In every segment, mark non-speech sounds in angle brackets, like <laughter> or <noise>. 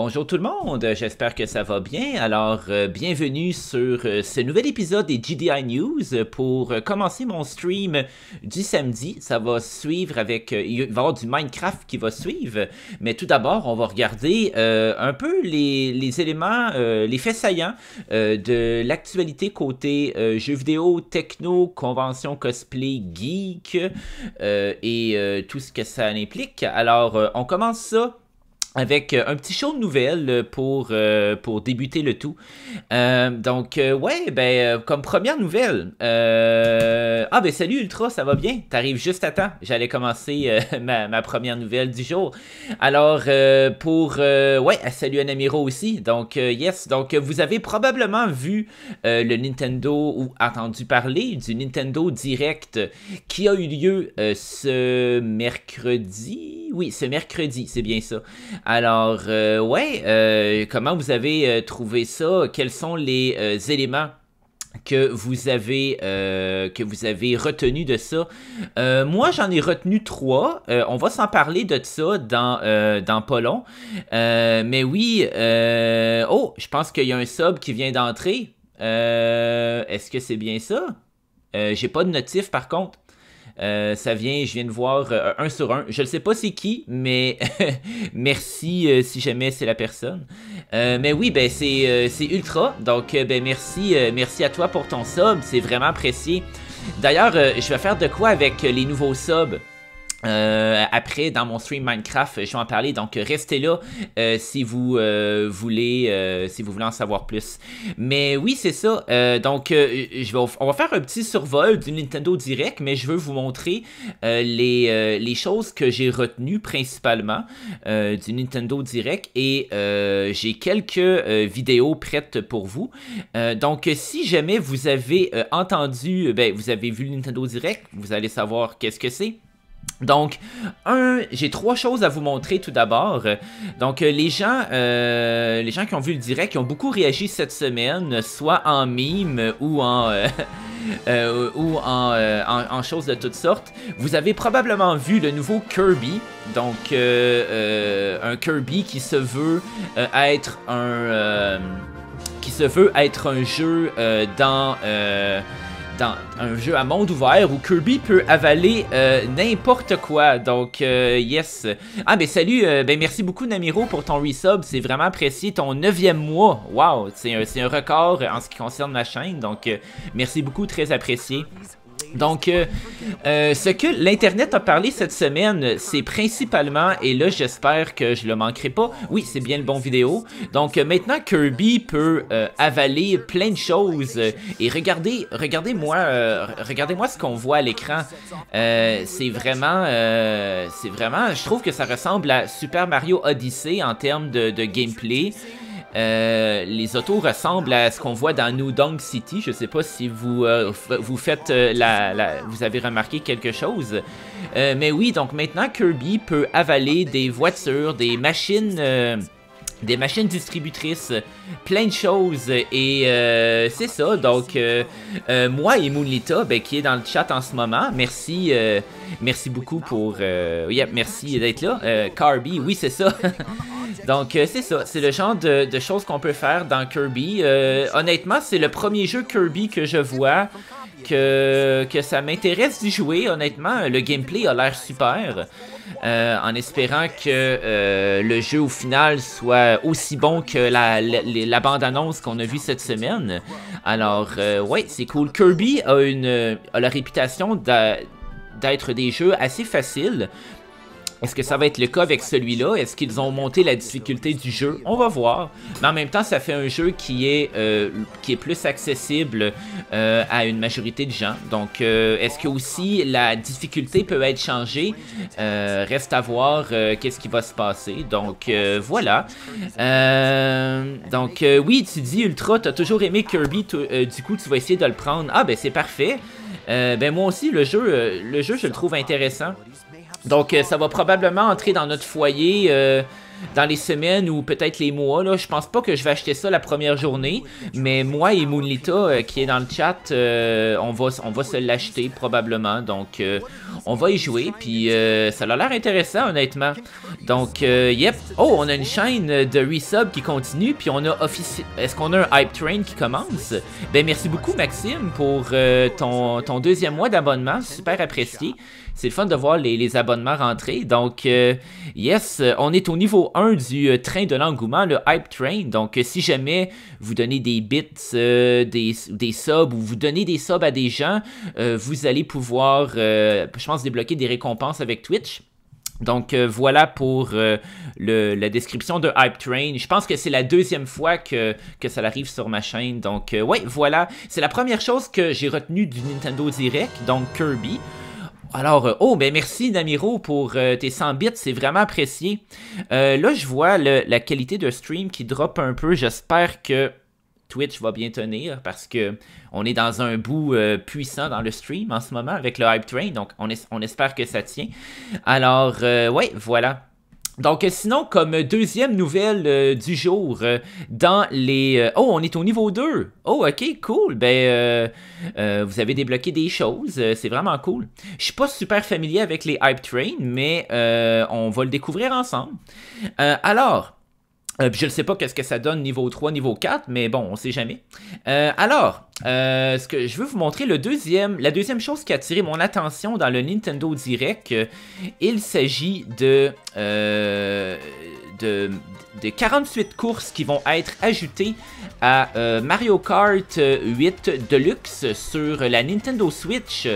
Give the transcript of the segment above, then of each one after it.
Bonjour tout le monde, j'espère que ça va bien. Alors, euh, bienvenue sur euh, ce nouvel épisode des GDI News pour euh, commencer mon stream du samedi. Ça va suivre avec... il va y avoir du Minecraft qui va suivre, mais tout d'abord, on va regarder un peu les, les éléments, les faits saillants de l'actualité côté jeux vidéo, techno, convention cosplay, geek et tout ce que ça implique. Alors, on commence ça avec euh, un petit show de nouvelles euh, pour, euh, pour débuter le tout. donc, ouais, ben, comme première nouvelle. Ah, ben, salut Ultra, ça va bien? T'arrives juste à temps. J'allais commencer <laughs> ma, ma, première nouvelle du jour. Alors, pour. ouais, salut Anamiro aussi. Donc, yes. Donc, vous avez probablement vu le Nintendo ou entendu parler du Nintendo Direct qui a eu lieu ce mercredi. Oui, ce mercredi, c'est bien ça. Alors, euh, ouais, euh, comment vous avez euh, trouvé ça? Quels sont les éléments que vous avez retenus avez retenu de ça. moi, j'en ai retenu trois. on va s'en parler de ça dans dans pas long. mais oui, oh, je pense qu'il y a un sub qui vient d'entrer. Est-ce que c'est bien ça J'ai pas de notif par contre. Euh, ça vient, je viens de voir euh, un sur un. Je ne sais pas c'est qui, mais <laughs> merci euh, si jamais c'est la personne. mais oui, ben c'est ultra. Donc ben merci, merci à toi pour ton sub. C'est vraiment apprécié. D'ailleurs, je vais faire de quoi avec les nouveaux subs. Euh, après, dans mon stream Minecraft, je vais en parler. Donc, restez là euh, si vous euh, voulez, si vous voulez en savoir plus. Mais oui, c'est ça. donc, on va faire un petit survol du Nintendo Direct, mais je veux vous montrer les, choses que j'ai retenues principalement du Nintendo Direct et j'ai quelques vidéos prêtes pour vous. donc, si jamais vous avez entendu, ben, vous avez vu le Nintendo Direct, vous allez savoir qu'est-ce que c'est. Donc, un, j'ai trois choses à vous montrer tout d'abord. Donc, euh, les gens, euh, les gens qui ont vu le direct, qui ont beaucoup réagi cette semaine, soit en mime ou en euh, <laughs> ou en, choses de toutes sortes. Vous avez probablement vu le nouveau Kirby, donc un Kirby qui se veut être un qui se veut être un jeu dans un jeu à monde ouvert où Kirby peut avaler euh, n'importe quoi. Donc, euh, yes. Ah, ben salut, euh, ben merci beaucoup Namiro pour ton resub, c'est vraiment apprécié. Ton neuvième mois, wow, c'est un, un, record en ce qui concerne ma chaîne, donc merci beaucoup, très apprécié. Donc, euh, euh, ce que l'Internet a parlé cette semaine, c'est principalement, et là j'espère que je le manquerai pas, oui, c'est bien le bon vidéo. Donc euh, maintenant, Kirby peut avaler plein de choses. Et regardez, regardez-moi, regardez-moi ce qu'on voit à l'écran. c'est vraiment, c'est vraiment, je trouve que ça ressemble à Super Mario Odyssey en termes de, de gameplay. Euh, les autos ressemblent à ce qu'on voit dans New Dong City. Je ne sais pas si vous, euh, euh, vous avez remarqué quelque chose. mais oui, donc maintenant Kirby peut avaler des voitures, des machines des machines distributrices, plein de choses et c'est ça. Donc moi et Moonlita, ben, qui est dans le chat en ce moment, merci, merci beaucoup pour, merci d'être là. Carby, oui c'est ça. <laughs> Donc euh, c'est ça, c'est le genre de, choses qu'on peut faire dans Kirby. Euh, honnêtement, c'est le premier jeu Kirby que je vois que, ça m'intéresse d'y jouer. Honnêtement, euh, le gameplay a l'air super. en espérant que le jeu au final soit aussi bon que la, bande-annonce qu'on a vue cette semaine. Alors, ouais, c'est cool. Kirby a, une, a la réputation d'être des jeux assez faciles, est-ce que ça va être le cas avec celui-là? Est-ce qu'ils ont monté la difficulté du jeu? On va voir. Mais en même temps, ça fait un jeu qui est, euh, qui est plus accessible euh, à une majorité de gens. Donc, euh, est-ce que aussi la difficulté peut être changée? reste à voir qu'est-ce qui va se passer. Donc, voilà. donc, oui, tu dis Ultra, t'as toujours aimé Kirby, du coup, tu vas essayer de le prendre. Ah, ben c'est parfait. ben moi aussi, le jeu, le jeu, je le trouve intéressant. Donc, euh, ça va probablement entrer dans notre foyer euh, dans les semaines ou peut-être les mois. Là, je pense pas que je vais acheter ça la première journée, mais moi et Moonlita euh, qui est dans le chat, euh, on, va, on va se l'acheter probablement. Donc, euh, on va y jouer. Puis, ça a l'air intéressant, honnêtement. Donc, yep. Oh, on a une chaîne de resub qui continue. Puis, on a officiellement Est-ce qu'on a un hype train qui commence? Ben, merci beaucoup, Maxime, pour ton, deuxième mois d'abonnement. Super apprécié. C'est le fun de voir les, les abonnements rentrer. Donc, yes, on est au niveau un du euh, train de l'engouement, le Hype Train. Donc, euh, si jamais vous donnez des bits, euh, des, des, subs ou vous donnez des subs à des gens, vous allez pouvoir, je pense, débloquer des récompenses avec Twitch. Donc voilà pour la description de Hype Train. Je pense que c'est la deuxième fois que, ça arrive sur ma chaîne. Donc oui, ouais, voilà. C'est la première chose que j'ai retenue du Nintendo Direct, donc Kirby. Alors, euh, oh, ben merci Namiro pour euh, tes 100 bits, c'est vraiment apprécié. Euh, là, je vois la qualité de stream qui drop un peu. J'espère que Twitch va bien tenir parce que on est dans un bout puissant dans le stream en ce moment avec le hype train, donc on espère que ça tient. Alors, ouais, voilà. Donc euh, sinon, comme deuxième nouvelle euh, du jour, euh, dans les... oh, on est au niveau 2. Oh, ok, cool. Ben, vous avez débloqué des choses. c'est vraiment cool. Je suis pas super familier avec les Hype Train, mais on va le découvrir ensemble. alors, euh, je ne sais pas qu'est-ce que ça donne niveau 3, niveau 4, mais bon, on ne sait jamais. Euh, alors, euh, ce que je veux vous montrer la deuxième chose qui a attiré mon attention dans le Nintendo Direct, il s'agit de, 48 courses qui vont être ajoutées à Mario Kart 8 Deluxe sur la Nintendo Switch.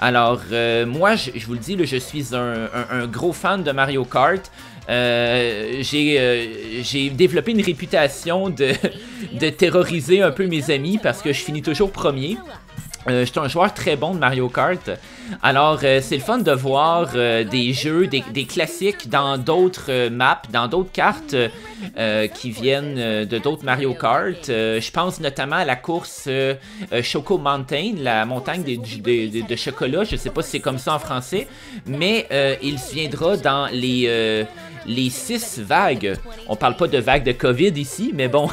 Alors, moi, je, vous le dis, je suis un gros fan de Mario Kart. Euh, euh, j'ai, développé une réputation <laughs> de, terroriser un peu mes amis parce que je finis toujours premier. Euh, je suis un joueur très bon de Mario Kart. Alors, euh, c'est le fun de voir euh, des jeux, des, classiques dans d'autres euh, maps, dans d'autres cartes qui viennent de d'autres Mario Kart. je pense notamment à la course Choco Mountain, la montagne de, chocolat. Je sais pas si c'est comme ça en français, mais il viendra dans les les six vagues. On parle pas de vagues de COVID ici, mais bon,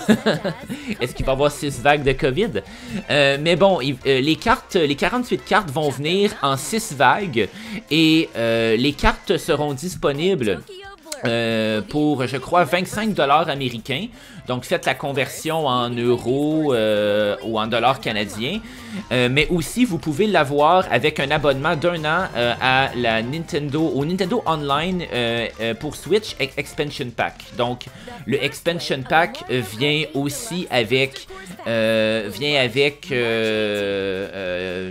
<laughs> est-ce qu'il va y avoir six vagues de COVID? mais bon, les cartes, les 48 cartes vont venir en six vagues et euh, les cartes seront disponibles euh, pour, je crois, 25 dollars américains. Donc faites la conversion en euros euh, ou en dollars canadiens. Euh, mais aussi, vous pouvez l'avoir avec un abonnement d'un an euh, à la Nintendo, au Nintendo Online pour Switch Expansion Pack. Donc le Expansion Pack vient aussi avec, vient avec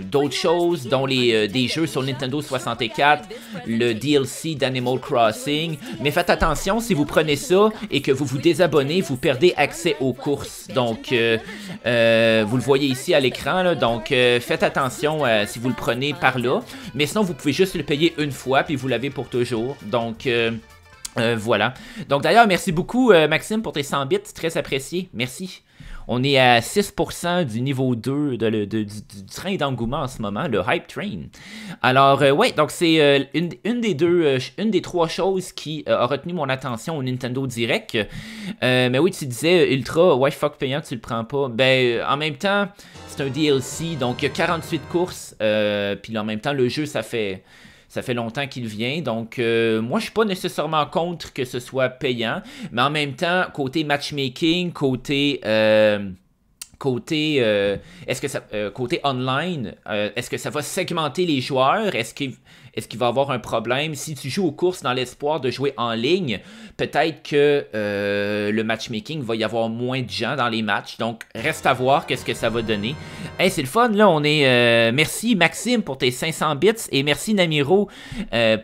d'autres choses, dont les, des jeux sur Nintendo 64, le DLC d'Animal Crossing. Mais faites attention, si vous prenez ça et que vous vous désabonnez, vous perdez accès aux courses. Donc, euh, euh, vous le voyez ici à l'écran. Donc, euh, faites attention si vous le prenez par là. Mais sinon, vous pouvez juste le payer une fois, puis vous l'avez pour toujours. Donc... voilà. Donc d'ailleurs, merci beaucoup Maxime pour tes 100 bits, très apprécié. Merci. On est à 6% du niveau 2 du, train d'engouement en ce moment, le hype train. Alors, euh, ouais, donc c'est euh, une, des deux, euh, une des trois choses qui a retenu mon attention au Nintendo Direct. mais oui, tu disais Ultra, why fuck payant, tu le prends pas. Ben, en même temps, c'est un DLC, donc il y a 48 courses, puis en même temps, le jeu, ça fait. Ça fait longtemps qu'il vient, donc euh, moi je suis pas nécessairement contre que ce soit payant, mais en même temps, côté matchmaking, côté... Euh, côté, euh, est-ce que ça, euh, côté online, euh, est-ce que ça va segmenter les joueurs? Est-ce qu'il va y va avoir un problème? Si tu joues aux courses dans l'espoir de jouer en ligne, peut-être que le matchmaking va y avoir moins de gens dans les matchs. Donc, reste à voir qu'est-ce que ça va donner. c'est le fun, là. On est. merci, Maxime, pour tes 500 bits et merci, Namiro,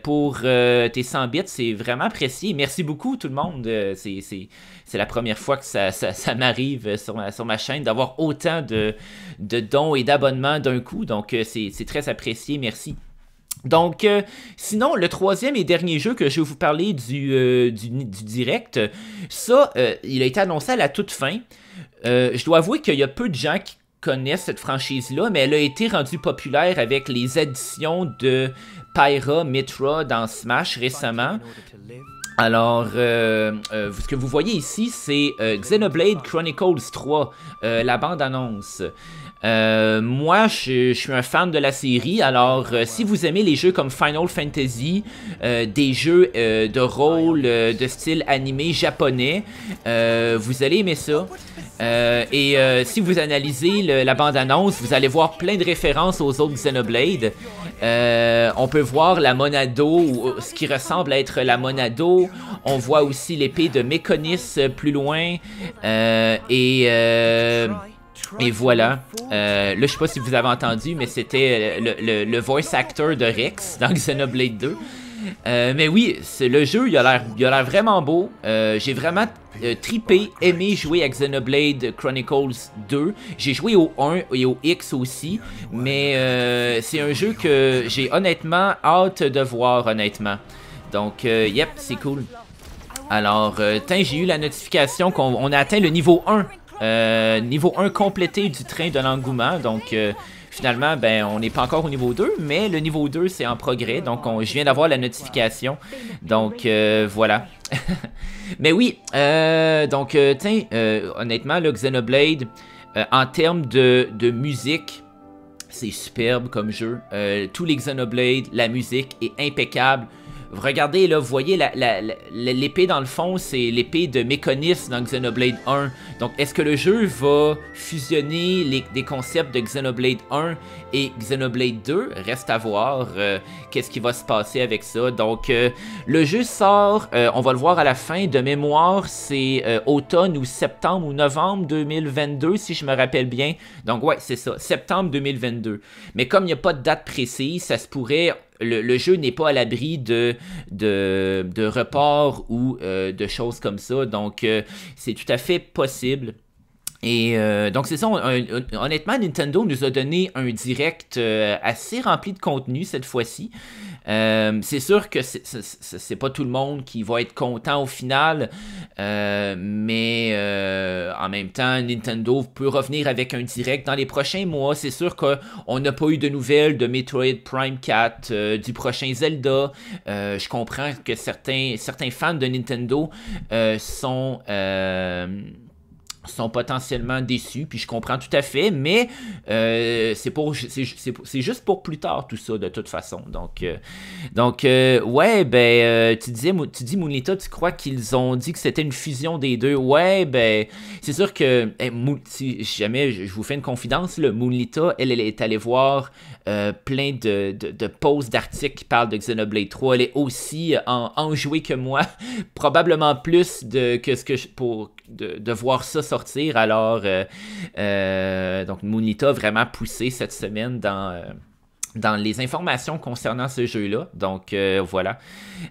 pour tes 100 bits. C'est vraiment apprécié. Merci beaucoup, tout le monde. c'est c'est la première fois que ça, m'arrive euh, sur ma, chaîne d'avoir autant de, dons et d'abonnements d'un coup. Donc, euh, c'est très apprécié. Merci. Donc, euh, sinon, le troisième et dernier jeu que je vais vous parler du, direct, ça, il a été annoncé à la toute fin. je dois avouer qu'il y a peu de gens qui connaissent cette franchise-là, mais elle a été rendue populaire avec les éditions de Pyra, Mitra dans Smash récemment. Alors, euh, euh, ce que vous voyez ici, c'est euh, Xenoblade Chronicles 3, la bande-annonce. moi, je, suis un fan de la série, alors si vous aimez les jeux comme Final Fantasy, des jeux de rôle de style animé japonais, vous allez aimer ça. et si vous analysez la bande-annonce, vous allez voir plein de références aux autres Xenoblade. on peut voir la Monado, ce qui ressemble à être la Monado. On voit aussi l'épée de Mekonis euh, plus loin. Euh, et... Euh, et voilà. là, je sais pas si vous avez entendu, mais c'était le, voice actor de Rex dans <laughs> Xenoblade 2. mais oui, le jeu, il a l'air vraiment beau. J'ai vraiment tripé, aimé jouer à Xenoblade Chronicles 2. J'ai joué au 1 et au X aussi, mais c'est un jeu que j'ai honnêtement hâte de voir, honnêtement. Donc, euh, yep, c'est cool. Alors, euh, tiens, j'ai eu la notification qu'on a atteint le niveau 1. Euh, niveau 1 complété du train de l'engouement. Donc, finalement, ben, on n'est pas encore au niveau 2, mais le niveau 2, c'est en progrès. Donc, je viens d'avoir la notification. Donc, voilà. <laughs> mais oui, donc, tiens, honnêtement, le Xenoblade, en termes de, de musique, c'est superbe comme jeu. tous les Xenoblade, la musique est impeccable regardez, là, vous voyez, l'épée dans le fond, c'est l'épée de mécanisme dans Xenoblade 1. Donc, est-ce que le jeu va fusionner les, des concepts de Xenoblade 1 et Xenoblade 2. Reste à voir euh, qu'est-ce qui va se passer avec ça. Donc, euh, le jeu sort, euh, on va le voir à la fin. De mémoire, c'est automne ou septembre ou novembre 2022, si je me rappelle bien. Donc, ouais, c'est ça, septembre 2022. Mais comme il n'y a pas de date précise, ça se pourrait, le, jeu n'est pas à l'abri de, de, reports ou de choses comme ça. Donc, c'est tout à fait possible. Et euh, donc, c'est ça, honnêtement, Nintendo nous a donné un direct euh, assez rempli de contenu cette fois-ci. Euh, c'est sûr que c'est pas tout le monde qui va être content au final, mais en même temps, Nintendo peut revenir avec un direct dans les prochains mois. C'est sûr qu'on n'a pas eu de nouvelles de Metroid Prime 4, du prochain Zelda. je comprends que certains, certains fans de Nintendo sont sont potentiellement déçus, puis je comprends tout à fait, mais euh, c'est pour c'est juste pour plus tard tout ça de toute façon. Donc euh, donc euh, ouais ben tu disais tu dis Moonita, tu crois qu'ils ont dit que c'était une fusion des deux. Ouais ben c'est sûr que si jamais je vous fais une confidence, le elle, elle est allée voir plein de, de, posts d'articles qui parlent de Xenoblade 3. Elle est aussi en, enjouée que moi, <laughs> probablement plus de que ce que je, pour de, voir ça alors, euh, euh, donc Monita a vraiment poussé cette semaine dans euh, dans les informations concernant ce jeu-là. Donc euh, voilà.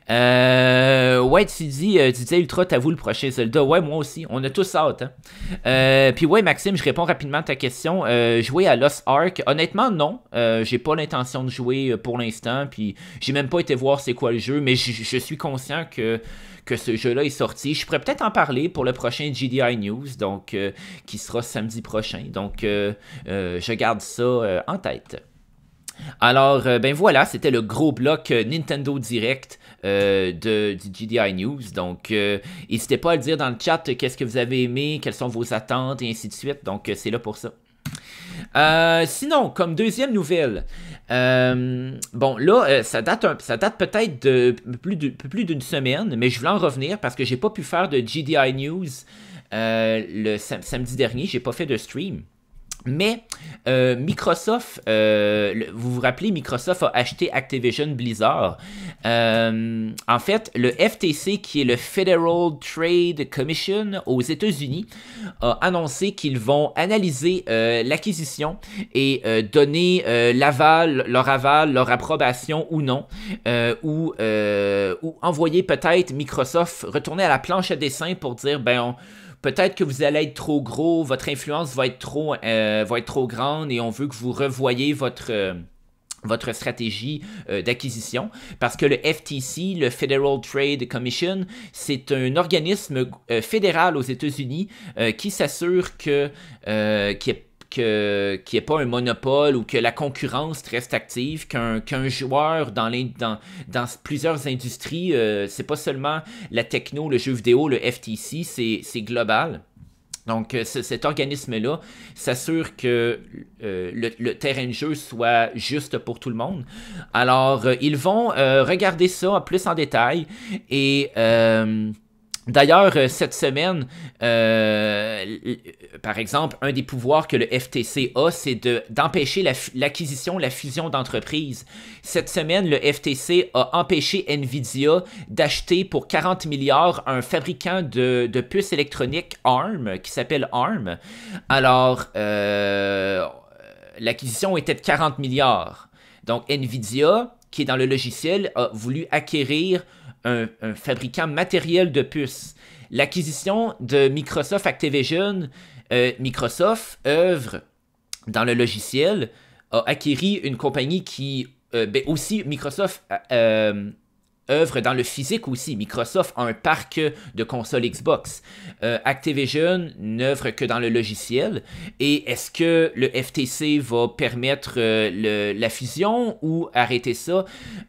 Euh, ouais, tu dis, euh, tu dis Ultra, t'avoues le prochain Zelda. Ouais, moi aussi. On a tous hâte. Hein. Puis ouais, Maxime, je réponds rapidement à ta question. jouer à Lost Ark, honnêtement, non. j'ai pas l'intention de jouer pour l'instant. Puis j'ai même pas été voir c'est quoi le jeu. Mais je suis conscient que que ce jeu-là est sorti. Je pourrais peut-être en parler pour le prochain GDI News, donc qui sera samedi prochain. Donc je garde ça en tête. Alors, euh, ben voilà, c'était le gros bloc euh, Nintendo Direct euh, de, du GDI News. Donc, n'hésitez pas à le dire dans le chat qu'est-ce que vous avez aimé, quelles sont vos attentes et ainsi de suite. Donc, c'est là pour ça. sinon, comme deuxième nouvelle, bon là, ça date, peut-être de plus d'une semaine, mais je voulais en revenir parce que j'ai pas pu faire de GDI News le samedi dernier, j'ai pas fait de stream. Mais euh, Microsoft, euh, vous vous rappelez, Microsoft a acheté Activision Blizzard. Euh, en fait, le FTC, qui est le Federal Trade Commission aux États-Unis, a annoncé qu'ils vont analyser l'acquisition et donner l'aval, leur aval, leur approbation ou non, ou, ou envoyer peut-être Microsoft retourner à la planche à dessin pour dire, ben on peut-être que vous allez être trop gros, votre influence va être trop, euh, va être trop grande et on veut que vous revoyez votre... Euh, votre stratégie euh, d'acquisition parce que le FTC, le Federal Trade Commission, c'est un organisme fédéral aux États-Unis qui s'assure que qu'il n'y qu'il n'y ait pas un monopole ou que la concurrence reste active, qu'un joueur dans, plusieurs industries, euh, c'est pas seulement la techno, le jeu vidéo, le FTC, c'est global. Donc, euh, cet organisme-là s'assure que euh, le, terrain de jeu soit juste pour tout le monde. Alors, ils vont regarder ça plus en détail et D'ailleurs, euh, cette semaine, euh, euh, par exemple, un des pouvoirs que le FTC a, c'est d'empêcher l'acquisition, la, fusion d'entreprises. Cette semaine, le FTC a empêché Nvidia d'acheter pour 40 milliards un fabricant de, puces électroniques ARM, qui s'appelle ARM. Alors, l'acquisition était de 40 milliards. Donc, Nvidia, qui est dans le logiciel, a voulu acquérir un, fabricant matériel de puces. L'acquisition de Microsoft Activision, euh, Microsoft œuvre dans le logiciel, a acquis une compagnie qui, euh, ben, aussi Microsoft euh, œuvre dans le physique aussi. Microsoft a un parc de consoles Xbox. Euh, Activision n'œuvre que dans le logiciel. Et est-ce que le FTC va permettre euh, la fusion ou arrêter ça?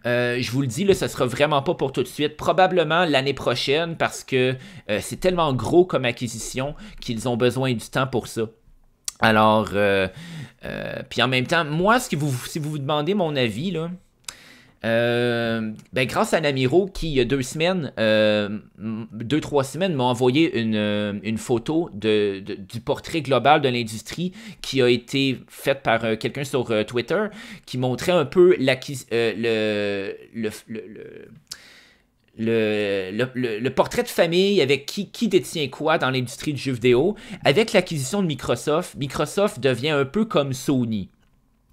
Euh, je vous le dis, là, ce sera vraiment pas pour tout de suite. Probablement l'année prochaine parce que c'est tellement gros comme acquisition qu'ils ont besoin du temps pour ça. Alors, puis en même temps, moi, si vous vous demandez mon avis, là, euh, ben grâce à Namiro qui, il y a deux semaines, euh, deux, trois semaines, m'a envoyé une, euh, photo de, du portrait global de l'industrie qui a été faite par quelqu'un sur Twitter qui montrait un peu le, le, le, le, le, portrait de famille avec qui, qui détient quoi dans l'industrie du jeu vidéo. Avec l'acquisition de Microsoft, Microsoft devient un peu comme Sony.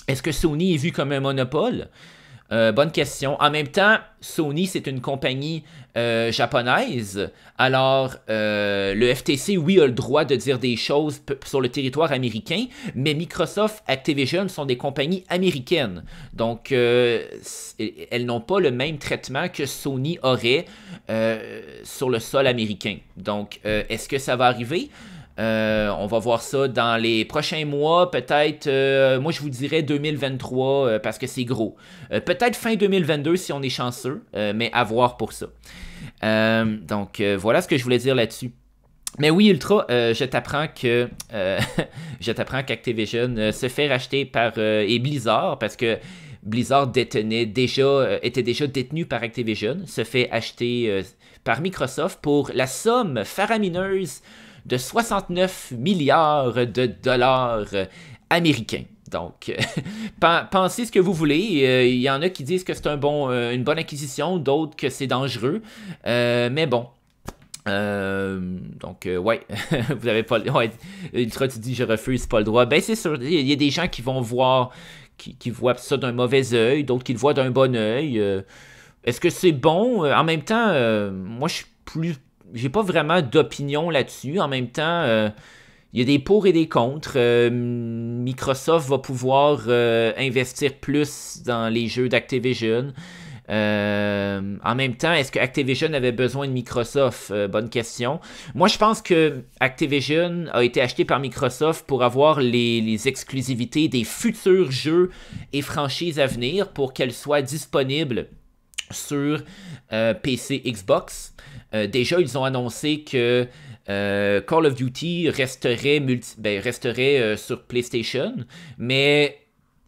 Est-ce que Sony est vu comme un monopole? Euh, bonne question. En même temps, Sony, c'est une compagnie euh, japonaise. Alors, euh, le FTC, oui, a le droit de dire des choses sur le territoire américain, mais Microsoft, Activision sont des compagnies américaines. Donc, elles n'ont pas le même traitement que Sony aurait sur le sol américain. Donc, est-ce que ça va arriver? Euh, on va voir ça dans les prochains mois, peut-être, euh, moi je vous dirais 2023 euh, parce que c'est gros. peut-être fin 2022 si on est chanceux, mais à voir pour ça. donc voilà ce que je voulais dire là-dessus. Mais oui, Ultra, je t'apprends que <laughs> je t'apprends qu'Activision se fait racheter par et Blizzard parce que Blizzard détenait déjà était déjà détenu par Activision, se fait acheter par Microsoft pour la somme faramineuse de 69 milliards de dollars euh, américains. Donc, <laughs> pensez ce que vous voulez. Euh, il y en a qui disent que c'est euh, une bonne acquisition, d'autres que c'est dangereux. mais bon. donc, ouais, <laughs> vous avez pas le ouais, Ultra, tu dis je refuse, pas le droit. Ben, c'est sûr, il y a des gens qui vont voir, qui voient ça d'un mauvais œil, d'autres qui le voient d'un bon œil. Est-ce que c'est bon En même temps, moi, je suis plus j'ai pas vraiment d'opinion là-dessus. En même temps, euh, il y a des pour et des contre. Euh, Microsoft va pouvoir euh, investir plus dans les jeux d'Activision. en même temps, est-ce que Activision avait besoin de Microsoft Bonne question. Moi, je pense que Activision a été acheté par Microsoft pour avoir les exclusivités des futurs jeux et franchises à venir pour qu'elles soient disponibles sur euh, PC Xbox. Euh, déjà, ils ont annoncé que euh, Call of Duty resterait, multi ben, resterait sur PlayStation, mais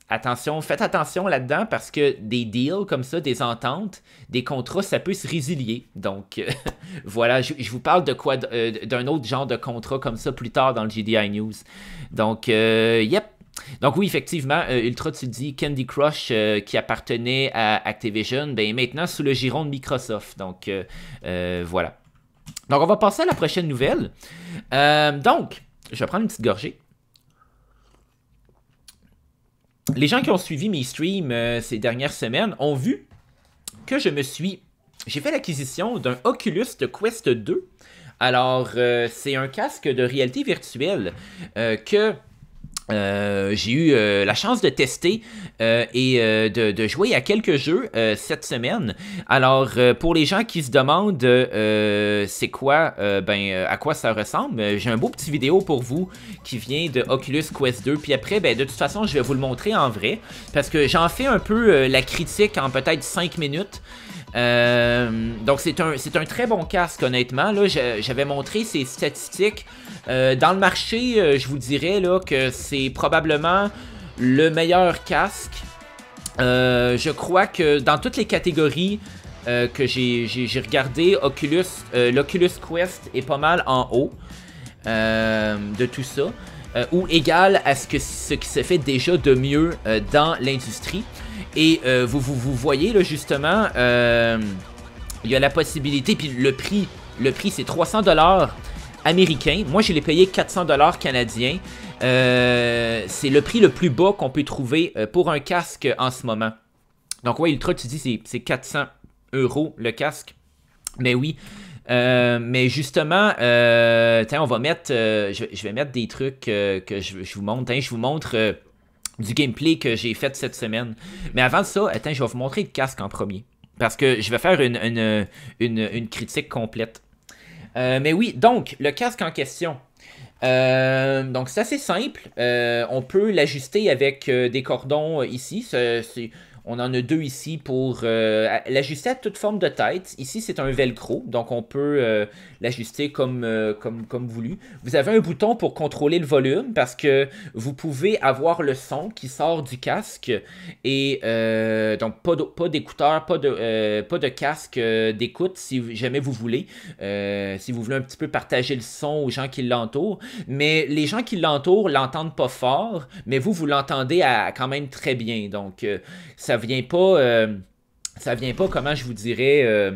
attention, faites attention là-dedans parce que des deals comme ça, des ententes, des contrats, ça peut se résilier. Donc <laughs> voilà, je, vous parle de quoi d'un autre genre de contrat comme ça plus tard dans le GDI News. Donc yep, donc oui, effectivement, euh, Ultra, tu dis Candy Crush euh, qui appartenait à Activision, ben maintenant sous le giron de Microsoft. Donc euh, voilà. Donc on va passer à la prochaine nouvelle. donc, je vais prendre une petite gorgée. Les gens qui ont suivi mes streams ces dernières semaines ont vu que je me suis... J'ai fait l'acquisition d'un Oculus Quest 2. Alors, c'est un casque de réalité virtuelle que euh, j'ai eu euh, la chance de tester euh, et de, jouer à quelques jeux cette semaine. Alors, pour les gens qui se demandent c'est quoi, ben, à quoi ça ressemble, j'ai un beau petit vidéo pour vous qui vient de Oculus Quest 2. Puis après, ben, de toute façon, je vais vous le montrer en vrai parce que j'en fais un peu la critique en peut-être 5 minutes. Euh, donc c'est un, très bon casque honnêtement. Là, j'avais montré ces statistiques. Euh, dans le marché, euh, je vous dirais là, que c'est probablement le meilleur casque. je crois que dans toutes les catégories que j'ai regardé, Oculus, l'Oculus Quest est pas mal en haut de tout ça. ou égal à ce, que, ce qui se fait déjà de mieux dans l'industrie. Et euh, vous, vous, voyez là justement, euh, il y a la possibilité, puis le prix, le prix c'est 300$ dollars américain. Moi je l'ai payé 400$ canadien. Euh, c'est le prix le plus bas qu'on peut trouver euh, pour un casque en ce moment. Donc ouais, Ultra, tu dis c'est 400 euros le casque. Mais oui. mais justement, tiens, on va mettre. je, vais mettre des trucs que je, vous montre. Hein. je vous montre du gameplay que j'ai fait cette semaine. Mais avant ça, attends, je vais vous montrer le casque en premier. Parce que je vais faire une, une, critique complète. Euh, mais oui, donc, le casque en question. Euh, donc c'est assez simple. Euh, on peut l'ajuster avec des cordons ici. C'est on en a deux ici pour euh, l'ajuster à toute forme de tête. Ici, c'est un velcro, donc on peut euh, l'ajuster comme, euh, comme, comme voulu. Vous avez un bouton pour contrôler le volume parce que vous pouvez avoir le son qui sort du casque. Et donc, pas d'écouteur, pas, de, pas de casque d'écoute si jamais vous voulez. si vous voulez un petit peu partager le son aux gens qui l'entourent. Mais les gens qui l'entourent l'entendent pas fort, mais vous, vous l'entendez quand même très bien. Donc, ça ça vient pas. Euh, ça vient pas, comment je vous dirais. Euh,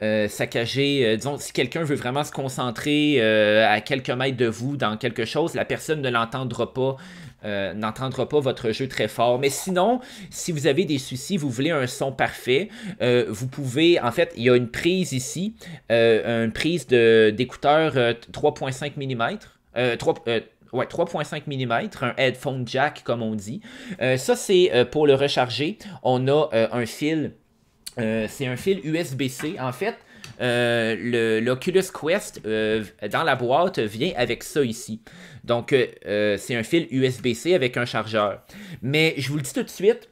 euh, saccager. disons, si quelqu'un veut vraiment se concentrer à quelques mètres de vous dans quelque chose, la personne ne l'entendra pas. n'entendra pas votre jeu très fort. Mais sinon, si vous avez des soucis, vous voulez un son parfait, vous pouvez, en fait, il y a une prise ici, une prise d'écouteur 3.5 mm, 3, ouais, 3.5 mm, un headphone jack comme on dit. Euh, ça c'est euh, pour le recharger. On a euh, un fil, c'est un fil USB-C. En fait, l'Oculus Quest dans la boîte vient avec ça ici. Donc, c'est un fil USB-C avec un chargeur. Mais je vous le dis tout de suite,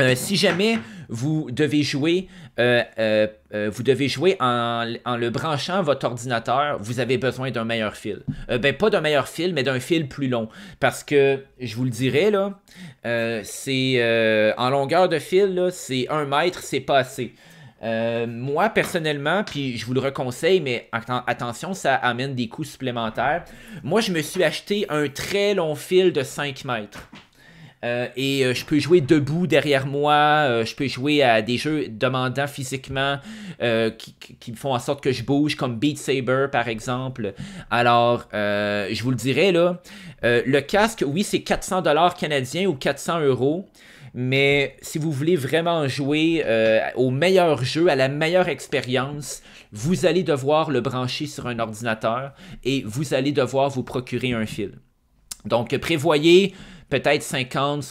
euh, si jamais vous devez jouer, euh, euh, vous devez jouer en, le branchant votre ordinateur, vous avez besoin d'un meilleur fil. ben pas d'un meilleur fil, mais d'un fil plus long, parce que je vous le dirai là, c'est en longueur de fil c'est un mètre, c'est pas assez. moi personnellement, puis je vous le reconseille, mais attention, ça amène des coûts supplémentaires. Moi, je me suis acheté un très long fil de 5 mètres. Euh, et euh, je peux jouer debout derrière moi, euh, je peux jouer à des jeux demandants physiquement qui, qui, font en sorte que je bouge, comme Beat Saber par exemple. Alors, je vous le dirais là, le casque, oui, c'est 400 dollars canadiens ou 400 euros. Mais si vous voulez vraiment jouer au meilleur jeu, à la meilleure expérience, vous allez devoir le brancher sur un ordinateur et vous allez devoir vous procurer un fil. Donc prévoyez peut-être 50,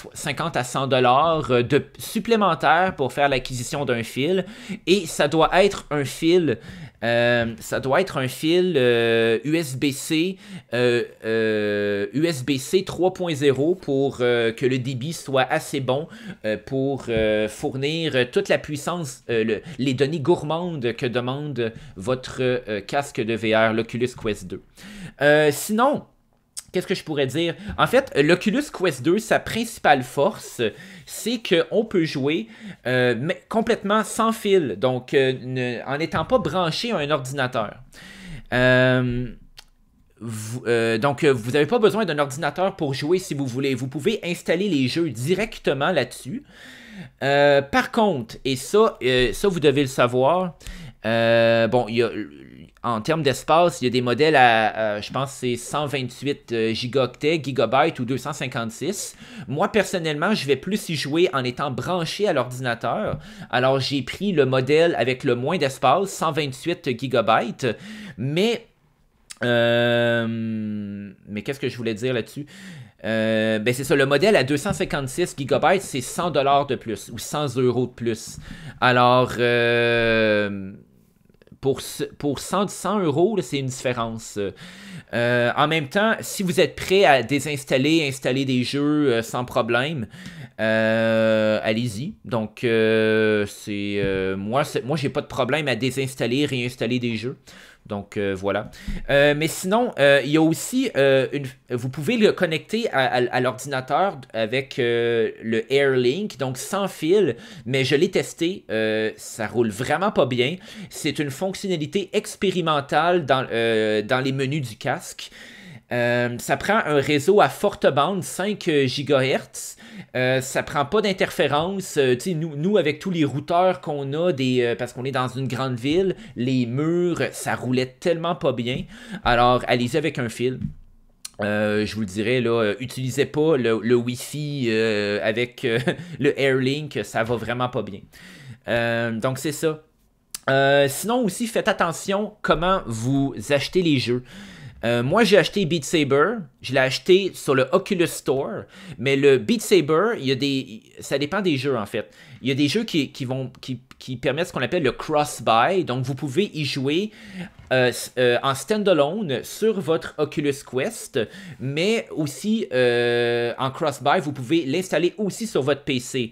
à 100 dollars euh, supplémentaires pour faire l'acquisition d'un fil. Et ça doit être un fil. Euh, ça doit être un fil USB-C USB-C 3.0 pour euh, que le débit soit assez bon pour fournir toute la puissance, les données gourmandes que demande votre casque de VR, l'Oculus Quest 2. sinon, Qu'est-ce que je pourrais dire? En fait, l'Oculus Quest 2, sa principale force, c'est qu'on peut jouer euh, mais complètement sans fil, donc euh, en n'étant pas branché à un ordinateur. Euh, donc, vous n'avez pas besoin d'un ordinateur pour jouer si vous voulez. Vous pouvez installer les jeux directement là-dessus. par contre, et ça, ça vous devez le savoir, bon, il y a en termes d'espace, il y a des modèles à, je pense, c'est 128 euh, gigaoctets, gigabytes ou 256. Moi, personnellement, je vais plus y jouer en étant branché à l'ordinateur. Alors, j'ai pris le modèle avec le moins d'espace, 128 gigabytes. Mais, euh, mais qu'est-ce que je voulais dire là-dessus? Euh, ben c'est ça, le modèle à 256 GB, c'est 100$ dollars de plus ou 100 euros de plus. Alors, pour, 100, 100 euros, c'est une différence. Euh. Euh, en même temps, si vous êtes prêt à désinstaller, installer des jeux euh, sans problème, euh, allez-y. Donc, euh, c'est euh, moi, moi j'ai pas de problème à désinstaller, réinstaller des jeux. Donc voilà. mais sinon, il y a aussi une. Vous pouvez le connecter à, l'ordinateur avec le AirLink, donc sans fil. Mais je l'ai testé, ça roule vraiment pas bien. C'est une fonctionnalité expérimentale dans, dans les menus du casque. Euh, ça prend un réseau à forte bande, 5 euh, GHz. Euh, ça prend pas d'interférence. nous, nous, avec tous les routeurs qu'on a, parce qu'on est dans une grande ville, les murs, ça roulait tellement pas bien. Alors, allez-y avec un fil. je vous le dirais, là, utilisez pas le, Wi-Fi avec <laughs> le Airlink, ça va vraiment pas bien. donc c'est ça. sinon aussi, faites attention comment vous achetez les jeux. Euh, moi, j'ai acheté Beat Saber. Je l'ai acheté sur le Oculus Store. Mais le Beat Saber, il y a des, ça dépend des jeux, en fait. Il y a des jeux qui, vont, qui, permettent ce qu'on appelle le cross-buy. Donc, vous pouvez y jouer en euh, stand euh, en standalone sur votre Oculus Quest. Mais aussi, en cross-buy, vous pouvez l'installer aussi sur votre PC.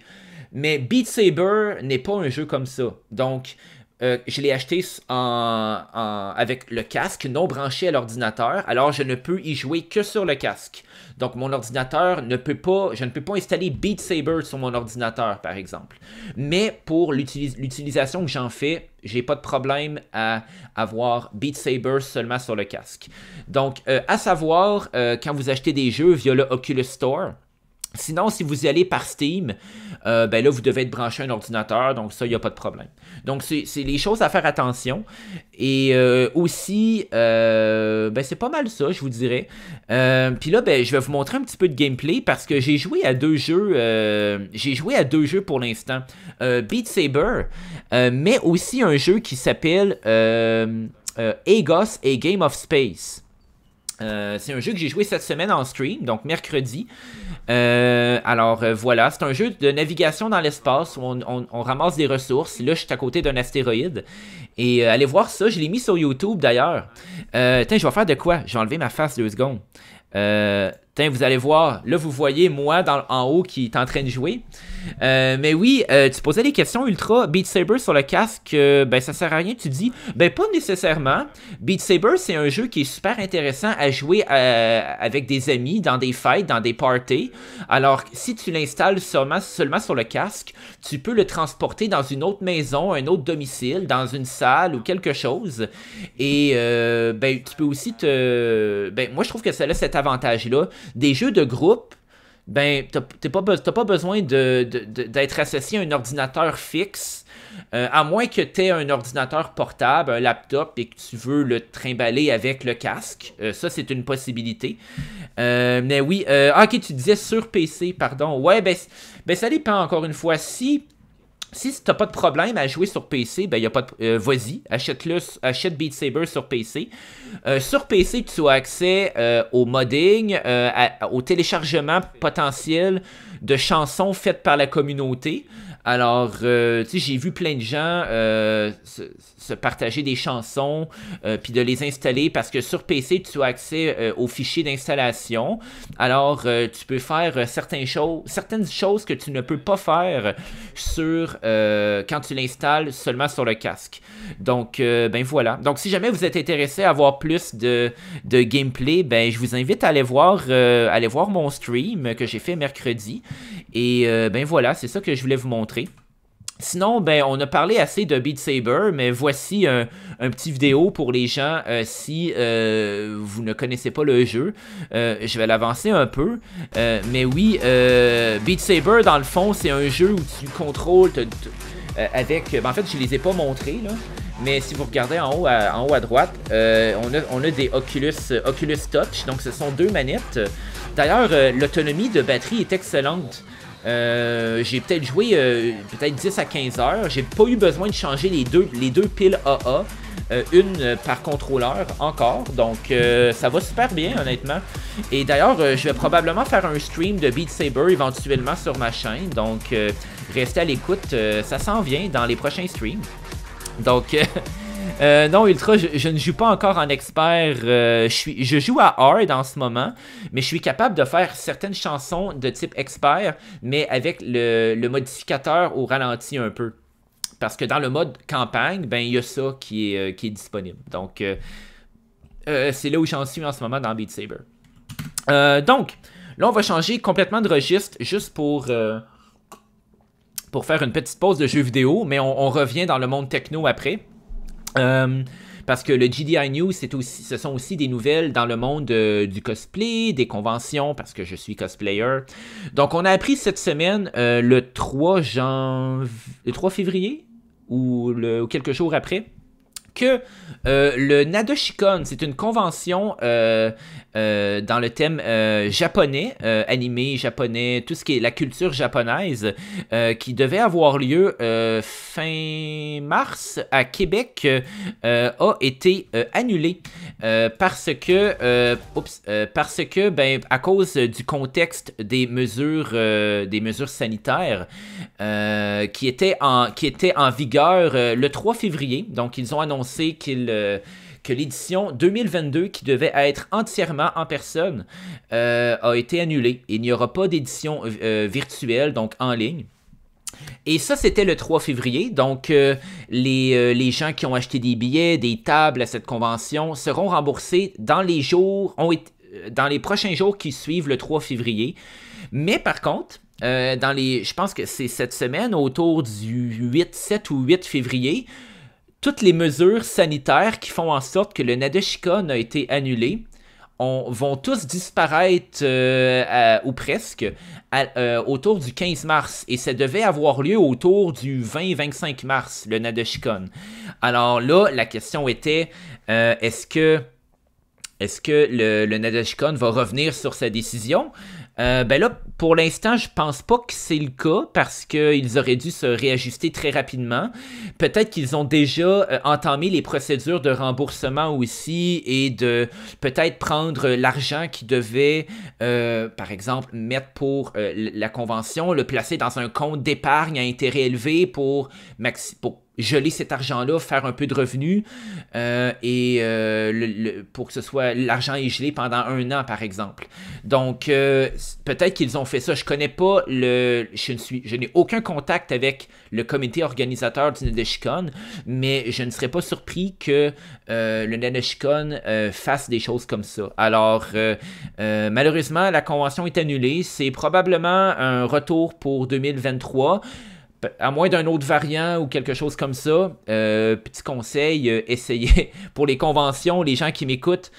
Mais Beat Saber n'est pas un jeu comme ça. Donc, euh, je l'ai acheté avec le casque non branché à l'ordinateur, alors je ne peux y jouer que sur le casque. Donc mon ordinateur ne peut pas, je ne peux pas installer Beat Saber sur mon ordinateur par exemple. Mais pour l'utilisation que j'en fais, j'ai pas de problème à avoir Beat Saber seulement sur le casque. Donc euh, à savoir, euh, quand vous achetez des jeux via le Oculus Store, Sinon, si vous y allez par Steam, euh, ben là, vous devez être branché un ordinateur, donc ça, il n'y a pas de problème. Donc, c'est les choses à faire attention. Et euh, aussi, euh, ben, c'est pas mal ça, je vous dirais. Puis là, ben, je vais vous montrer un petit peu de gameplay parce que j'ai joué à deux jeux. j'ai joué à deux jeux pour l'instant. Beat Saber, mais aussi un jeu qui s'appelle Aegos et Game of Space. Euh, c'est un jeu que j'ai joué cette semaine en stream, donc mercredi. Euh, alors euh, voilà, c'est un jeu de navigation dans l'espace où on, ramasse des ressources. Là, je suis à côté d'un astéroïde. Et allez voir ça, je l'ai mis sur YouTube d'ailleurs. tiens, je vais faire de quoi Je vais ma face deux secondes vous allez voir, là vous voyez moi en haut qui est en train de jouer. Euh, mais oui, euh, tu posais des questions ultra. Beat Saber sur le casque, euh, ben ça sert à rien, tu dis. Ben pas nécessairement. Beat Saber, c'est un jeu qui est super intéressant à jouer avec des amis, dans des fights, dans des parties. Alors si tu l'installes seulement, seulement sur le casque, tu peux le transporter dans une autre maison, un autre domicile, dans une salle ou quelque chose. Et ben tu peux aussi te. Ben moi je trouve que ça a cet avantage-là des jeux de groupe, ben, t'as pas, pas, besoin d'être associé à un ordinateur fixe, euh, à moins que tu aies un ordinateur portable, un laptop, et que tu veux le trimballer avec le casque. Euh, ça, c'est une possibilité. Euh, mais oui, ah, ok, tu disais sur PC, pardon. Ouais, ben, ben ça dépend encore une fois. Si si tu t'as pas de problème à jouer sur PC, ben a pas de euh, vas-y, achète achète Beat Saber sur PC. Euh, sur PC, tu as accès euh, au modding, au téléchargement potentiel de chansons faites par la communauté. Alors, euh, tu sais, j'ai vu plein de gens euh, se, partager des chansons, euh, puis de les installer, parce que sur PC, tu as accès aux fichiers d'installation. Alors, tu peux faire certaines, choses, certaines choses que tu ne peux pas faire sur, quand tu l'installes seulement sur le casque. Donc, ben voilà. Donc, si jamais vous êtes intéressé à voir plus de, gameplay, ben je vous invite à aller voir, aller voir mon stream que j'ai fait mercredi. Et ben voilà, c'est ça que je voulais vous montrer. Sinon, ben, on a parlé assez de Beat Saber, mais voici un, petit vidéo pour les gens euh, si euh, vous ne connaissez pas le jeu. Euh, je vais l'avancer un peu. mais oui, Beat Saber, dans le fond, c'est un jeu où tu contrôles avec... Ben, en fait, je ne les ai pas montrés, là. Mais si vous regardez en haut à, droite, on, a, des Oculus, Touch, donc ce sont deux manettes. D'ailleurs, l'autonomie de batterie est excellente. Euh, j'ai peut-être joué euh, peut-être 10 à 15 heures. J'ai pas eu besoin de changer les deux, les deux piles AA, euh, une par contrôleur encore. Donc ça va super bien honnêtement. Et d'ailleurs, je vais probablement faire un stream de Beat Saber éventuellement sur ma chaîne. Donc restez à l'écoute, ça s'en vient dans les prochains streams. Donc <laughs> Euh, non, Ultra, je, ne joue pas encore en expert. Euh, je, suis, je joue à hard en ce moment, mais je suis capable de faire certaines chansons de type expert, mais avec le, modificateur au ralenti un peu. Parce que dans le mode campagne, ben il y a ça qui est, euh, qui est disponible. Donc, c'est là où j'en suis en ce moment dans Beat Saber. donc, là, on va changer complètement de registre juste pour pour faire une petite pause de jeu vidéo, mais on, revient dans le monde techno après. Euh, parce que le GDI News, aussi, ce sont aussi des nouvelles dans le monde euh, du cosplay, des conventions, parce que je suis cosplayer. Donc, on a appris cette semaine, euh, le 3 le 3 février, ou, le, quelques jours après, que le Nadoshikon, c'est une convention euh, dans le thème euh, japonais, euh, animé japonais, tout ce qui est la culture japonaise, qui devait avoir lieu fin mars à Québec, a été annulé parce que, parce que, ben, à cause du contexte des mesures, des mesures sanitaires qui en, qui étaient en vigueur le 3 février. Donc, ils ont annoncé qu'ils que l'édition 2022, qui devait être entièrement en personne, euh, a été annulée. Il n'y aura pas d'édition euh, virtuelle, donc en ligne. Et ça, c'était le 3 février. Donc, euh, les, gens qui ont acheté des billets, des tables à cette convention seront remboursés dans les jours, dans les prochains jours qui suivent le 3 février. Mais par contre, dans les, je pense que c'est cette semaine, autour du 8, 7 ou 8 février, toutes les mesures sanitaires qui font en sorte que le Nadeshikon a été annulé vont tous disparaître euh, ou presque euh, autour du 15 mars et ça devait avoir lieu autour du 20-25 mars, le Nadeshikon. Alors là, la question était euh, est-ce que est-ce que le, le va revenir sur sa décision euh, ben là, pour l'instant, je pense pas que c'est le cas parce qu'ils auraient dû se réajuster très rapidement. Peut-être qu'ils ont déjà euh, entamé les procédures de remboursement aussi et de peut-être prendre l'argent qu'ils devaient, euh, par exemple, mettre pour la convention, le placer dans un compte d'épargne à intérêt élevé pour, maxi geler cet argent-là, faire un peu de revenus, euh, et euh, pour que ce soit l'argent est gelé pendant un an, par exemple. Donc, euh, peut-être qu'ils ont fait ça. Je connais pas le. Je ne suis. n'ai aucun contact avec le comité organisateur du Nadeshikon, mais je ne serais pas surpris que le Nadeshikon fasse des choses comme ça. Alors, malheureusement, la convention est annulée. C'est probablement un retour pour 2023 à moins d'un autre variant ou quelque chose comme ça, euh, petit conseil, euh, essayez <laughs> pour les conventions, les gens qui m'écoutent,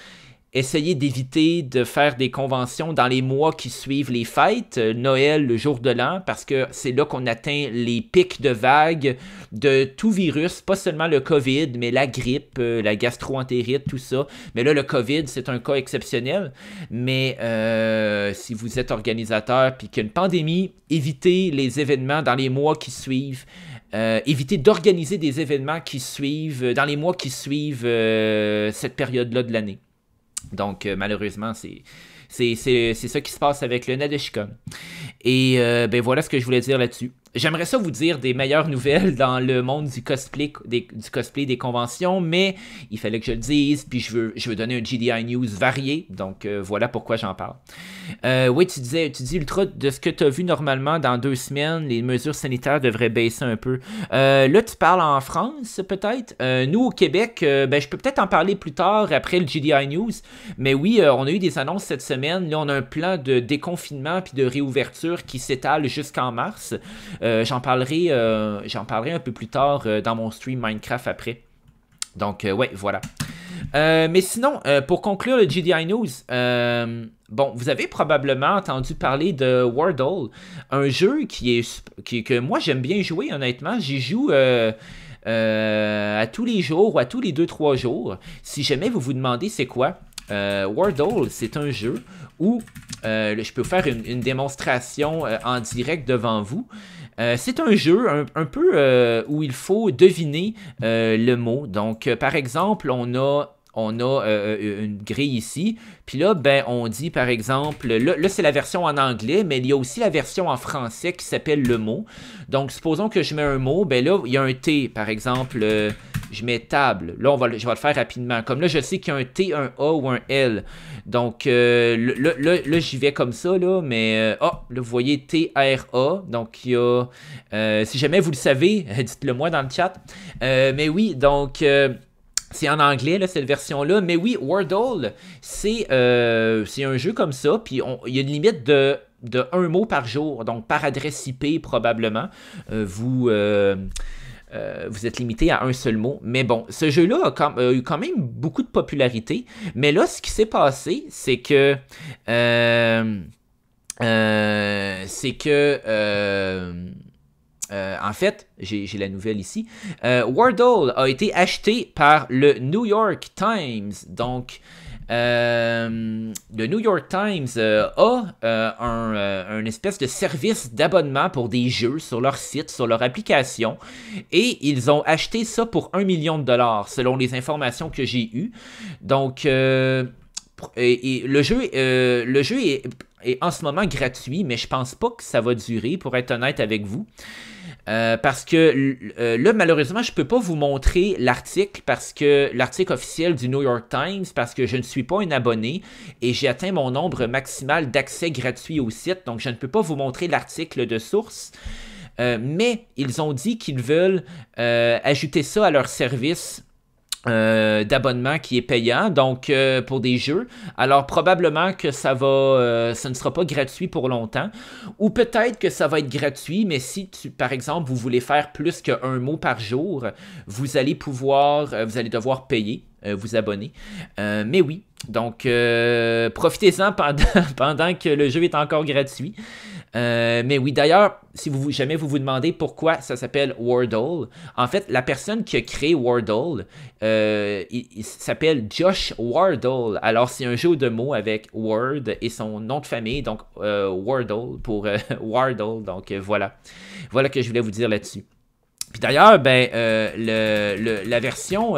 Essayez d'éviter de faire des conventions dans les mois qui suivent les fêtes, euh, Noël, le jour de l'an, parce que c'est là qu'on atteint les pics de vagues de tout virus, pas seulement le COVID, mais la grippe, euh, la gastro-entérite, tout ça. Mais là, le COVID, c'est un cas exceptionnel. Mais euh, si vous êtes organisateur puis qu'il y a une pandémie, évitez les événements dans les mois qui suivent. Évitez d'organiser des événements qui suivent dans les mois qui suivent cette période-là de l'année. Donc, euh, malheureusement, c'est. C'est ça qui se passe avec le Nadeshikon. Et euh, ben voilà ce que je voulais dire là-dessus. J'aimerais ça vous dire des meilleures nouvelles dans le monde du cosplay, des, du cosplay des conventions, mais il fallait que je le dise, puis je veux, je veux donner un GDI News varié, donc euh, voilà pourquoi j'en parle. Euh, oui, tu disais, tu dis ultra de ce que tu as vu normalement dans deux semaines, les mesures sanitaires devraient baisser un peu. Euh, là, tu parles en France, peut-être. nous, au Québec, ben, je peux peut-être en parler plus tard après le GDI News, mais oui, on a eu des annonces cette semaine. Là, on a un plan de déconfinement puis de réouverture qui s'étale jusqu'en mars. Euh, j'en parlerai, euh, parlerai, un peu plus tard euh, dans mon stream Minecraft après. Donc, ouais, voilà. mais sinon, pour conclure le GDI News, bon, vous avez probablement entendu parler de Wordle, un jeu qui est que moi j'aime bien jouer honnêtement. J'y joue à tous les jours ou à tous les 2-3 jours. Si jamais vous vous demandez c'est quoi, Wordle, c'est un jeu où je peux faire une démonstration en direct devant vous. Euh, c'est un jeu un, peu euh, où il faut deviner euh, le mot. Donc, par exemple, on a on a une grille ici. Puis là, ben, on dit par exemple, là, c'est la version en anglais, mais il y a aussi la version en français qui s'appelle le mot. Donc, supposons que je mets un mot, ben là, il y a un T, par exemple, je mets table. Là, je vais le faire rapidement. Comme là, je sais qu'il y a un T, un A ou un L. Donc, euh, là, j'y vais comme ça, là, mais... Euh, oh, là, vous voyez T-R-A. Donc, il y a... Euh, si jamais vous le savez, <laughs> dites-le moi dans le chat. mais oui, donc... C'est en anglais, cette version-là. Mais oui, Wordle, c'est un jeu comme ça. Puis il y a une limite de, de un mot par jour, donc par adresse IP probablement. vous. Euh, vous êtes limité à un seul mot. Mais bon, ce jeu-là a, eu quand même beaucoup de popularité. Mais là, ce qui s'est passé, c'est que... Euh, euh, c'est que... en fait, j'ai la nouvelle ici. Wardle a été acheté par le New York Times. Donc, euh, le New York Times euh, a euh, un, espèce de service d'abonnement pour des jeux sur leur site, sur leur application, et ils ont acheté ça pour 1 million de dollars, selon les informations que j'ai eues. Donc, le jeu, le jeu est, est, en ce moment gratuit, mais je pense pas que ça va durer, pour être honnête avec vous. Euh, parce que euh, là, malheureusement, je ne peux pas vous montrer l'article parce que l'article officiel du New York Times, parce que je ne suis pas un abonné et j'ai atteint mon nombre maximal d'accès gratuit au site, donc je ne peux pas vous montrer l'article de source. Euh, mais ils ont dit qu'ils veulent ajouter ça à leur service euh, d'abonnement qui est payant donc euh, pour des jeux alors probablement que ça va ça euh, ne sera pas gratuit pour longtemps ou peut-être que ça va être gratuit mais si tu, par exemple vous voulez faire plus qu'un mot par jour vous allez pouvoir vous allez devoir payer vous abonner mais oui donc profitez-en <laughs> pendant que le jeu est encore gratuit euh, mais oui, d'ailleurs, si vous, jamais vous vous demandez pourquoi ça s'appelle Wardle, en fait, la personne qui a créé Wardle euh, il, s'appelle Josh Wardle. Alors, c'est un jeu de mots avec Word et son nom de famille, donc euh, pour euh, <laughs> Wardle. Donc, voilà. Voilà que je voulais vous dire là-dessus. Puis d'ailleurs, ben, la version...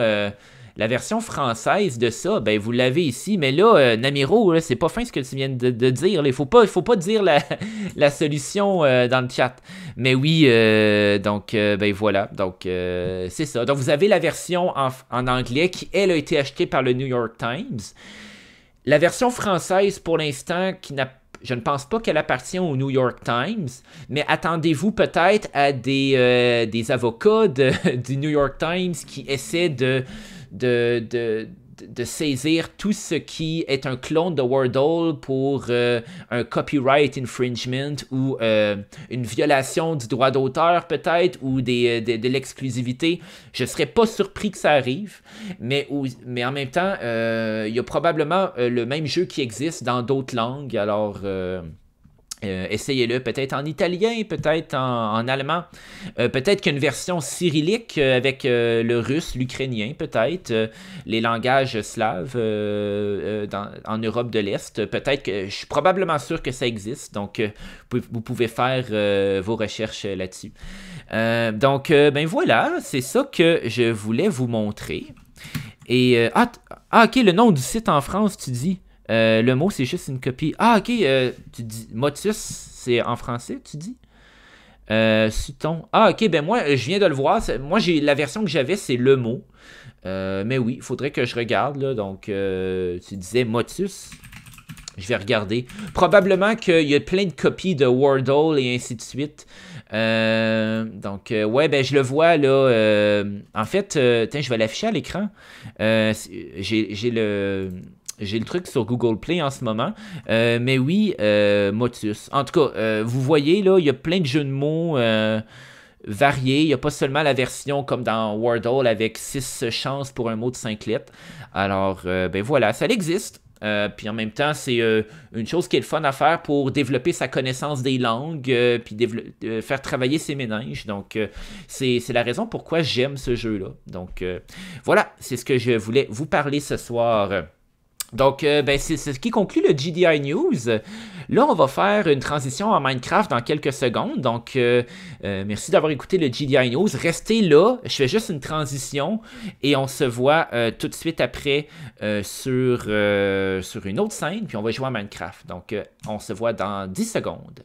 La version française de ça, ben vous l'avez ici, mais là, euh, Namiro, c'est pas fin ce que tu viens de, dire. Il faut pas, faut pas dire la, <laughs> solution euh, dans le chat. Mais oui, euh, donc ben voilà, donc c'est ça. Donc vous avez la version en, anglais qui elle a été achetée par le New York Times. La version française pour l'instant qui n'a je ne pense pas qu'elle appartient au New York Times, mais attendez-vous peut-être à des, des avocats <laughs> du New York Times qui essaient de, de, de de saisir tout ce qui est un clone de Wordle pour euh, un copyright infringement ou euh, une violation du droit d'auteur peut-être ou euh, des, de, l'exclusivité. Je serais pas surpris que ça arrive, mais, mais en même temps, il y a probablement le même jeu qui existe dans d'autres langues. Alors... Euh, essayez-le peut-être en italien, peut-être en, allemand, euh, peut-être qu'une version cyrillique euh, avec le russe, l'ukrainien peut-être, les langages slaves en Europe de l'Est, peut-être que je suis probablement sûr que ça existe, donc vous, pouvez faire vos recherches là-dessus. donc ben voilà, c'est ça que je voulais vous montrer. Et ah, ah ok, le nom du site en France, tu dis. Euh, le mot, c'est juste une copie. Ah, ok, euh, tu dis motus, c'est en français, tu dis euh, Suton. Ah, ok, ben moi, je viens de le voir. Moi, j'ai la version que j'avais, c'est le mot. Euh, mais oui, il faudrait que je regarde. Là, donc, tu disais motus. Je vais regarder. Probablement qu'il y a plein de copies de Wordle et ainsi de suite. donc, ouais, ben je le vois là. en fait, tiens, je vais l'afficher à l'écran. j'ai le j'ai le truc sur Google Play en ce moment. Euh, mais oui, euh, Motus. En tout cas, euh, vous voyez, là, il y a plein de jeux de mots variés. Il n'y a pas seulement la version comme dans Wordle avec 6 chances pour un mot de 5 lettres. Alors, ben voilà, ça existe. puis en même temps, c'est une chose qui est fun à faire pour développer sa connaissance des langues, puis faire travailler ses méninges. Donc, c'est la raison pourquoi j'aime ce jeu-là. Donc, voilà, c'est ce que je voulais vous parler ce soir. Donc, euh, ben, c'est ce qui conclut le GDI News. Là, on va faire une transition en Minecraft dans quelques secondes. Donc, euh, euh, merci d'avoir écouté le GDI News. Restez là. Je fais juste une transition et on se voit tout de suite après sur, sur une autre scène. Puis on va jouer à Minecraft. Donc, on se voit dans 10 secondes.